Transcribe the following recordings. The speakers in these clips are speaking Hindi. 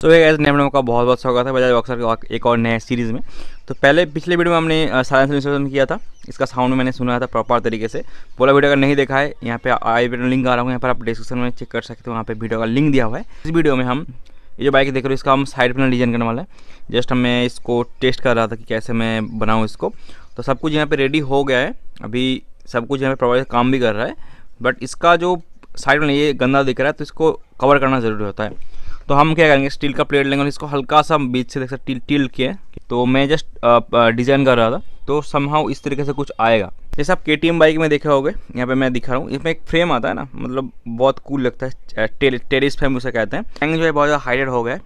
तो ये नए नेम का बहुत बहुत स्वागत है बजाज बॉक्सर के एक और नए सीरीज़ में तो पहले पिछले वीडियो में हमने साइलेंस इंस्टॉलेशन किया था इसका साउंड मैंने सुना था प्रॉपर तरीके से पूरा वीडियो अगर नहीं देखा है यहाँ पे आई वीडियो लिंक आ रहा हूँ यहाँ पर आप डिस्क्रिप्शन में चेक कर सकते हो वहाँ पर वीडियो का लिंक दिया हुआ है इस वीडियो में हम ये जो बाइक देख रहे हो इसका हम साइड पैनल डिजाइन करने वाला है जस्ट मैं इसको टेस्ट कर रहा था कि कैसे मैं बनाऊँ इसको तो सब कुछ यहाँ पर रेडी हो गया है अभी सब कुछ यहाँ पर प्रॉपर काम भी कर रहा है बट इसका जो साइड में ये गंदा दिख रहा है तो इसको कवर करना ज़रूरी होता है तो हम क्या करेंगे स्टील का प्लेट लेंगे और इसको हल्का सा बीच से देख सकते टिल टिल के तो मैं जस्ट डिज़ाइन कर रहा था तो समहाउ इस तरीके से कुछ आएगा जैसे आप के बाइक में देखे होगे यहाँ पे मैं दिखा रहा हूँ इसमें एक फ्रेम आता है ना मतलब बहुत कूल लगता है टेरिस फ्रेम उसे कहते हैं टैंक जो है बहुत ज़्यादा हाइडेड हो गया है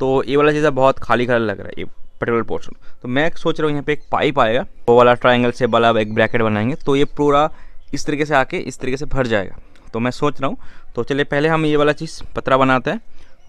तो ये वाला चीज़ बहुत खाली खाली लग रहा है ये पर्टिकुलर पोर्शन तो मैं सोच रहा हूँ यहाँ पे एक पाइप आएगा वो वाला ट्राइंगल से वाला एक ब्रैकेट बनाएंगे तो ये पूरा इस तरीके से आके इस तरीके से भर जाएगा तो मैं सोच रहा हूँ तो चलिए पहले हम ये वाला चीज़ पतरा बनाते हैं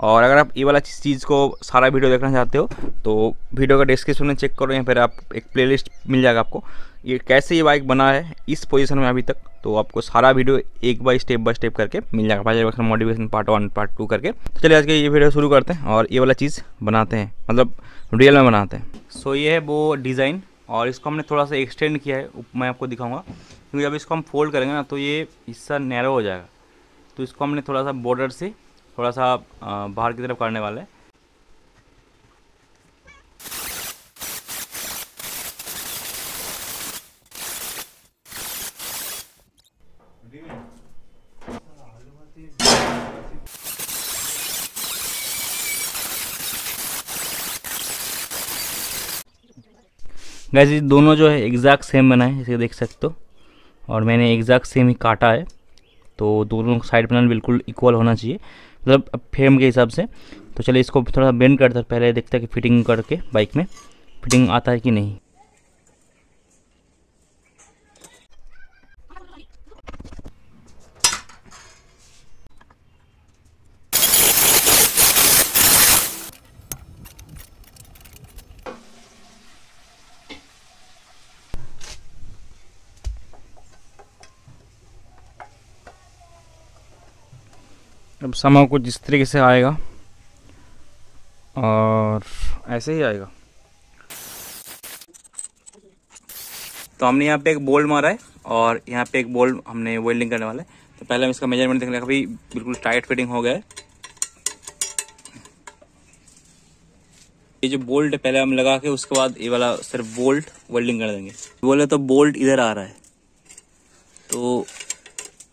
और अगर आप ये वाला चीज़ को सारा वीडियो देखना चाहते हो तो वीडियो का डिस्क्रिप्शन में चेक करो या फिर आप एक प्लेलिस्ट मिल जाएगा आपको ये कैसे ये बाइक बना है इस पोजीशन में अभी तक तो आपको सारा वीडियो एक बाई स्टेप बाय स्टेप करके मिल जाएगा पाँच motivation part one part two करके तो चलिए आज के ये वीडियो शुरू करते हैं और ये वाला चीज़ बनाते हैं मतलब रियल में बनाते हैं सो so, ये है वो डिज़ाइन और इसको हमने थोड़ा सा एक्सटेंड किया है मैं आपको दिखाऊंगा क्योंकि अब इसको हम फोल्ड करेंगे ना तो ये हिस्सा नैरो हो जाएगा तो इसको हमने थोड़ा सा बॉर्डर से थोड़ा सा बाहर की तरफ करने वाले हैं ये दोनों जो है एग्जैक्ट सेम बना है इसे देख सकते हो और मैंने एग्जैक्ट सेम ही काटा है तो दोनों साइड बनाना बिल्कुल इक्वल होना चाहिए मतलब फ्रेम के हिसाब से तो चलिए इसको थोड़ा बेंड करते पहले देखते हैं कि फिटिंग करके बाइक में फिटिंग आता है कि नहीं अब समा कुछ इस तरीके से आएगा और ऐसे ही आएगा तो हमने यहाँ पे एक बोल्ड मारा है और यहाँ पे एक बोल्ड हमने वेल्डिंग करने वाला है तो पहले हम इसका मेजरमेंट देखने का कभी बिल्कुल टाइट फिटिंग हो गया है ये जो बोल्ट पहले हम लगा के उसके बाद ये वाला सिर्फ बोल्ट वेल्डिंग कर देंगे बोले तो बोल्ट इधर आ रहा है तो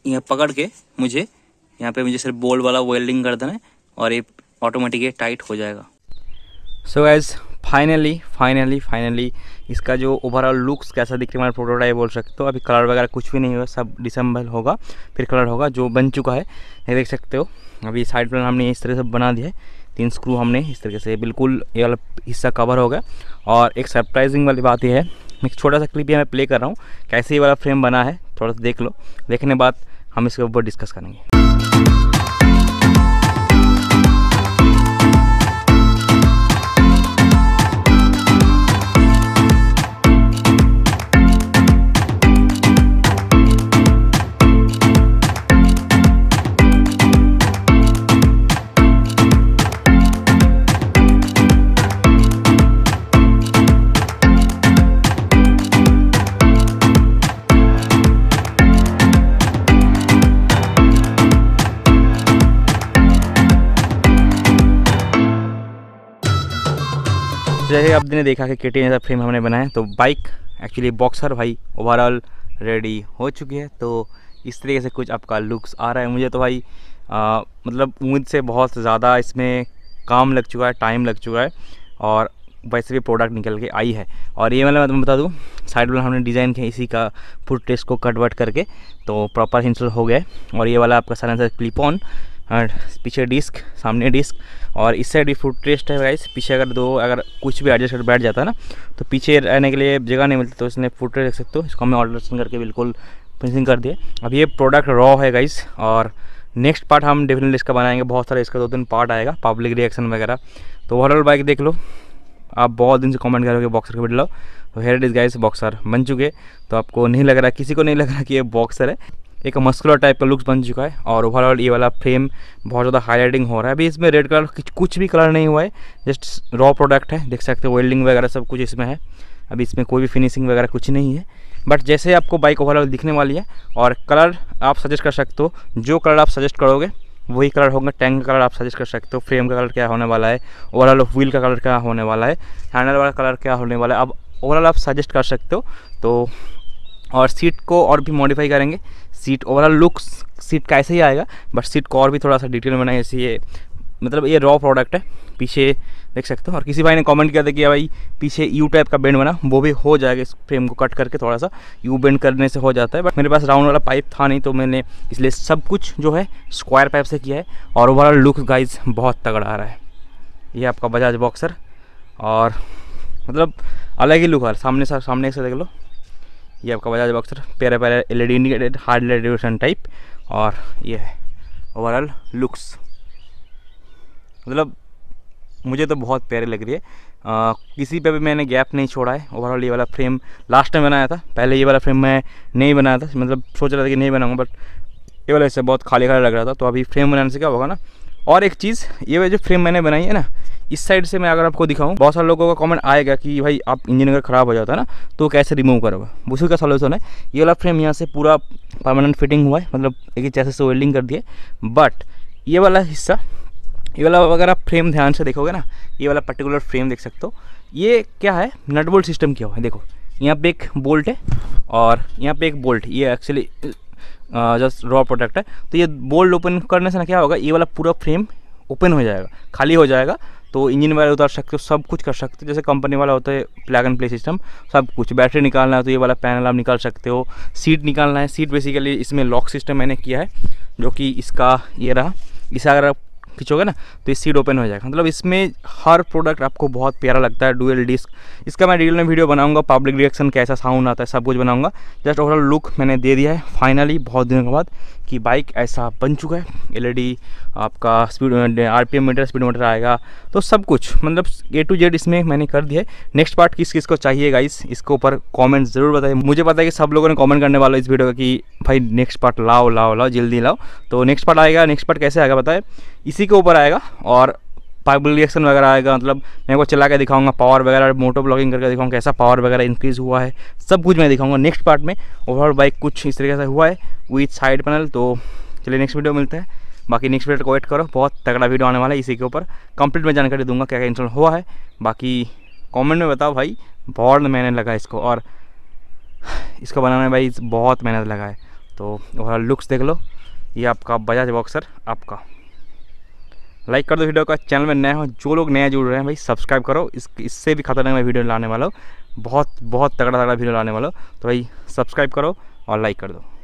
यहाँ पकड़ के मुझे यहाँ पे मुझे सिर्फ बोल्ट वाला वेल्डिंग कर देना है और ये ऑटोमेटिक टाइट हो जाएगा so as finally finally finally इसका जो ओवरऑल लुक्स कैसा दिख रहा है प्रोटोटाइप बोल सकते हो अभी कलर वगैरह कुछ भी नहीं हुआ सब डिसम्बल होगा फिर कलर होगा जो बन चुका है ये देख सकते हो अभी साइड प्लान हमने इस तरह से बना दिया है तीन स्क्रू हमने इस तरीके से बिल्कुल ये वाला हिस्सा कवर हो गया और एक सरप्राइजिंग वाली बात यह है मैं एक छोटा सा क्लिप यहाँ मैं प्ले कर रहा हूँ कैसे ये वाला फ्रेम बना है थोड़ा सा देख लो देखने बाद हम इसके ऊपर डिस्कस करेंगे जैसे आपने देखा कि के टी का फ्रेम हमने बनाया तो बाइक एक्चुअली बॉक्सर भाई ओवरऑल रेडी हो चुकी है तो इस तरीके से कुछ आपका लुक्स आ रहा है मुझे तो भाई आ, मतलब उम्मीद से बहुत ज़्यादा इसमें काम लग चुका है टाइम लग चुका है और वैसे भी प्रोडक्ट निकल के आई है और ये मतलब मैं तुम्हें बता दूँ साइड वाला हमने डिज़ाइन किया इसी का फुट टेस्ट को कटवर्ट करके तो प्रॉपर हिंसल हो गया और ये वाला आपका सर क्लिप ऑन एंड हाँ, पीछे डिस्क सामने डिस्क और इस साइड भी फुट रेस्ट है गाइस पीछे अगर दो अगर कुछ भी एडजस्ट कर बैठ जाता ना तो पीछे रहने के लिए जगह नहीं मिलती तो इसने फुट रेस्ट रख सकते हो इसको हमें ऑल्ट्रेशन करके बिल्कुल फिनिशिंग कर दिए अब ये प्रोडक्ट रॉ है गाइस और नेक्स्ट पार्ट हम डेफिनेटली इसका बनाएंगे बहुत सारे इसका दो तीन पार्ट आएगा पब्लिक रिएक्शन वगैरह तो ओवरऑल बाइक देख लो आप बहुत दिन से कमेंट करोगे बॉक्सर का बिटलाओ तो हेयर इज गाइस बॉक्सर बन चुके तो आपको नहीं लग रहा किसी को नहीं लग रहा कि ये बॉक्सर है एक मस्कुलर टाइप का लुक्स बन चुका है और ओवरऑल ये वाला फ्रेम बहुत ज़्यादा हाईलाइटिंग हो रहा है अभी इसमें रेड कलर कुछ भी कलर नहीं हुआ है जस्ट रॉ प्रोडक्ट है देख सकते हो वेल्डिंग वगैरह सब कुछ इसमें है अभी इसमें कोई भी फिनिशिंग वगैरह कुछ नहीं है बट जैसे आपको बाइक ओवरऑल दिखने वाली है और कलर आप सजेस्ट कर सकते हो जो कलर आप सजेस्ट करोगे वही कलर होगा टैंक का कलर आप सजेस्ट कर सकते हो फ्रेम का कलर क्या होने वाला है ओवरऑल व्हील का कलर क्या होने वाला है हैंडल वाला कलर क्या होने वाला है अब ओवरऑल आप सजेस्ट कर सकते हो तो और सीट को और भी मॉडिफाई करेंगे सीट ओवरऑल लुक सीट का ऐसे ही आएगा बट सीट को और भी थोड़ा सा डिटेल में बनाए जैसे ये मतलब ये रॉ प्रोडक्ट है पीछे देख सकते हो और किसी भाई ने कमेंट किया था कि भाई पीछे यू टाइप का बेंड बना वो भी हो जाएगा इस फ्रेम को कट करके थोड़ा सा यू बेंड करने से हो जाता है बट मेरे पास राउंड वाला पाइप था नहीं तो मैंने इसलिए सब कुछ जो है स्क्वायर पाइप से किया है और ओवरऑल लुक गाइज बहुत तगड़ा आ रहा है ये आपका बजाज बॉक्सर और मतलब अलग ही लुक है सामने सामने से देख लो ये आपका बजाज बॉक्सर प्यारा प्यारा L E hard radiation type और ये है ओवरऑल लुक्स मतलब मुझे तो बहुत प्यारे लग रही है आ, किसी पे भी मैंने गैप नहीं छोड़ा है ओवरऑल ये वाला फ्रेम लास्ट टाइम बनाया था पहले ये वाला फ्रेम मैं नहीं बनाया था मतलब सोच रहा था कि नहीं बनाऊंगा बट ये वाला इससे बहुत खाली खाली लग रहा था तो अभी फ्रेम बनाने से क्या होगा ना और एक चीज़ ये जो फ्रेम मैंने बनाई है ना इस साइड से मैं अगर आपको दिखाऊँ बहुत सारे लोगों का कमेंट आएगा कि भाई आप इंजन अगर ख़राब हो जाता है ना तो कैसे रिमूव करोगे उसी का सोल्यूशन है ये वाला फ्रेम यहाँ से पूरा परमानेंट फिटिंग हुआ है मतलब एक जैसे से वेल्डिंग कर दिए बट ये वाला हिस्सा ये वाला अगर आप फ्रेम ध्यान से देखोगे ना ये वाला पर्टिकुलर फ्रेम देख सकते हो ये क्या है नटबोल्ट सिस्टम क्या हुआ है देखो यहाँ पे एक बोल्ट है और यहाँ पे एक बोल्ट ये एक्चुअली जस्ट रॉ प्रोडक्ट है तो ये बोल्ट ओपन करने से ना क्या होगा ये वाला पूरा फ्रेम ओपन हो जाएगा खाली हो जाएगा तो इंजन वाले उतार सकते हो सब कुछ कर सकते हो जैसे कंपनी वाला होता है प्लैग एंड प्ले सिस्टम सब कुछ बैटरी निकालना है तो ये वाला पैनल आप निकाल सकते हो सीट निकालना है सीट बेसिकली इसमें लॉक सिस्टम मैंने किया है जो कि इसका ये रहा इसे अगर आप खींचोगे ना तो ये सीट ओपन हो जाएगा मतलब इसमें हर प्रोडक्ट आपको बहुत प्यारा लगता है डुअल डिस्क इसका मैं डिटेल में वीडियो बनाऊंगा पब्लिक रिएक्शन कैसा साउंड आता है सब कुछ बनाऊंगा जस्ट ओवरऑल लुक मैंने दे दिया है फाइनली बहुत दिनों के बाद कि बाइक ऐसा बन चुका है एलईडी e आपका speed RPM meter speed meter आएगा तो सब कुछ मतलब ए टू जेड इसमें मैंने कर दिया है नेक्स्ट पार्ट किस किस को चाहिए गाइस इसके ऊपर कमेंट ज़रूर बताइए मुझे पता है कि सब लोगों ने कमेंट करने वाला इस वीडियो का कि भाई नेक्स्ट पार्ट लाओ लाओ लाओ जल्दी लाओ तो नेक्स्ट पार्ट आएगा नेक्स्ट पार्ट कैसे आएगा बताए इसी के ऊपर आएगा और पावर रिएक्शन वगैरह आएगा मतलब मैं को चला के दिखाऊंगा पावर वगैरह मोटो ब्लॉगिंग करके दिखाऊंगा कैसा पावर वगैरह इंक्रीज हुआ है सब कुछ मैं दिखाऊंगा नेक्स्ट पार्ट में ओवरऑल बाइक कुछ इस तरीके से हुआ है विथ साइड पैनल तो चलिए नेक्स्ट वीडियो मिलता है बाकी नेक्स्ट वीडियो को वेट करो बहुत तगड़ा वीडियो आने वाला है इसी के ऊपर कंप्लीट मैं जानकारी दूंगा क्या क्या इंस्टॉल हुआ है बाकी कॉमेंट में बताओ भाई बहुत मेहनत लगा इसको और इसको बनाने में भाई बहुत मेहनत लगा है तो ओवरऑल लुक्स देख लो ये आपका बजाज बॉक्सर आपका लाइक कर दो वीडियो का चैनल में नया हो जो लोग नया जुड़ रहे हैं भाई सब्सक्राइब करो इस इससे भी खतरनाक मैं वीडियो लाने वाला हूँ बहुत बहुत तगड़ा तगड़ा वीडियो लाने वाला हूँ तो भाई सब्सक्राइब करो और लाइक कर दो